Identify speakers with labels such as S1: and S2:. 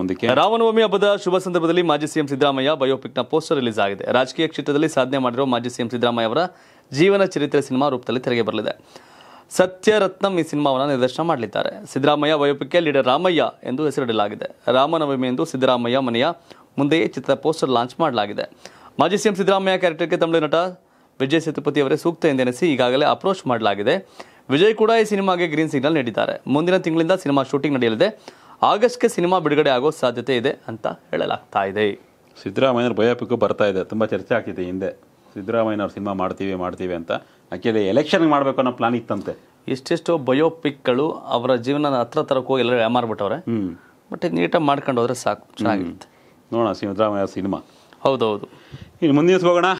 S1: ಮುಂದಕ್ಕೆ
S2: ರಾಮನವಮಿ ಹಬ್ಬದ ಶುಭ ಸಂದರ್ಭದಲ್ಲಿ ಮಾಜಿ ಸಿಎಂ ಸಿದ್ದರಾಮಯ್ಯ ಬಯೋಪಿಕ್ನ ಪೋಸ್ಟರ್ ರಿಲೀಸ್ ಆಗಿದೆ ರಾಜಕೀಯ ಕ್ಷೇತ್ರದಲ್ಲಿ ಸಾಧನೆ ಮಾಡಿರುವ ಮಾಜಿ ಸಿಎಂ ಸಿದ್ದರಾಮಯ್ಯ ಅವರ ಜೀವನ ಚರಿತ್ರೆ ಸಿನಿಮಾ ರೂಪದಲ್ಲಿ ತೆರೆಗೆ ಬರಲಿದೆ ಸತ್ಯರತ್ನಂ ಈ ಸಿನಿಮಾವನ್ನು ನಿರ್ದೇಶನ ಮಾಡಲಿದ್ದಾರೆ ಸಿದ್ದರಾಮಯ್ಯ ಬಯೋಪಿಕ್ಗೆ ಲೀಡರ್ ರಾಮಯ್ಯ ಎಂದು ಹೆಸರಿಡಲಾಗಿದೆ ರಾಮನವಮಿ ಎಂದು ಸಿದ್ದರಾಮಯ್ಯ ಮನೆಯ ಮುಂದೆಯೇ ಚಿತ್ರ ಪೋಸ್ಟರ್ ಲಾಂಚ್ ಮಾಡಲಾಗಿದೆ ಮಾಜಿ ಸಿಎಂ ಸಿದ್ದರಾಮಯ್ಯ ಕ್ಯಾರೆಕ್ಟರ್ಗೆ ತಮಿಳು ನಟ ವಿಜಯ್ ಸೇತುಪತಿ ಅವರೇ ಸೂಕ್ತ ಎಂದೆನಿಸಿ ಈಗಾಗಲೇ ಅಪ್ರೋಚ್ ಮಾಡಲಾಗಿದೆ ವಿಜಯ್ ಕೂಡ ಈ ಸಿನಿಮಾಗೆ ಗ್ರೀನ್ ಸಿಗ್ನಲ್ ನೀಡಿದ್ದಾರೆ ಮುಂದಿನ ತಿಂಗಳಿಂದ ಸಿನಿಮಾ ಶೂಟಿಂಗ್ ನಡೆಯಲಿದೆ ಆಗಸ್ಟ್ಗೆ ಸಿನಿಮಾ ಬಿಡುಗಡೆ ಆಗೋ ಸಾಧ್ಯತೆ ಇದೆ ಅಂತ ಹೇಳಲಾಗ್ತಾ ಇದೆ ಸಿದ್ದರಾಮಯ್ಯವ್ರ ಬಯೋಪಿಕ್ ಬರ್ತಾ ಇದೆ ತುಂಬ ಚರ್ಚೆ ಆಗ್ತಿದೆ ಹಿಂದೆ
S3: ಅವ್ರ ಸಿನಿಮಾ ಮಾಡ್ತೀವಿ ಮಾಡ್ತೀವಿ ಅಂತ ಆಕೆಯಲ್ಲಿ ಎಲೆಕ್ಷನ್ ಮಾಡಬೇಕು ಅನ್ನೋ ಪ್ಲಾನ್ ಇತ್ತಂತೆ
S2: ಎಷ್ಟೆಷ್ಟೋ ಬಯೋಪಿಕ್ಗಳು ಅವರ ಜೀವನ ಹತ್ರ ತರಕ್ಕೆ ಹೋಗಿ ಎಲ್ಲರೂ ಮಾರ್ಬಿಟ್ಟವ್ರೆ ಬಟ್ ನೀಟಾಗಿ ಮಾಡ್ಕೊಂಡು ಹೋದ್ರೆ ಸಾಕು ಚೆನ್ನಾಗಿರುತ್ತೆ ನೋಡೋಣ ಸಿದ್ದರಾಮಯ್ಯ ಸಿನಿಮಾ ಹೌದೌದು ಇನ್ನು ಮುಂದಿನ ಹೋಗೋಣ